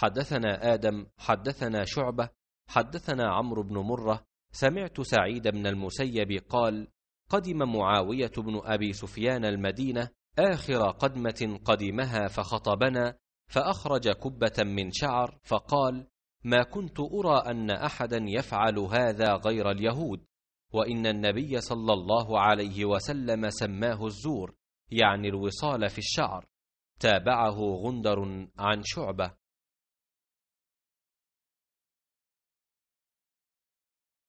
حدثنا آدم حدثنا شعبة حدثنا عمرو بن مرة سمعت سعيد بن المسيب قال قدم معاوية بن أبي سفيان المدينة آخر قدمة قدمها فخطبنا فأخرج كبة من شعر فقال ما كنت أرى أن أحدا يفعل هذا غير اليهود وإن النبي صلى الله عليه وسلم سماه الزور يعني الوصال في الشعر تابعه غندر عن شعبة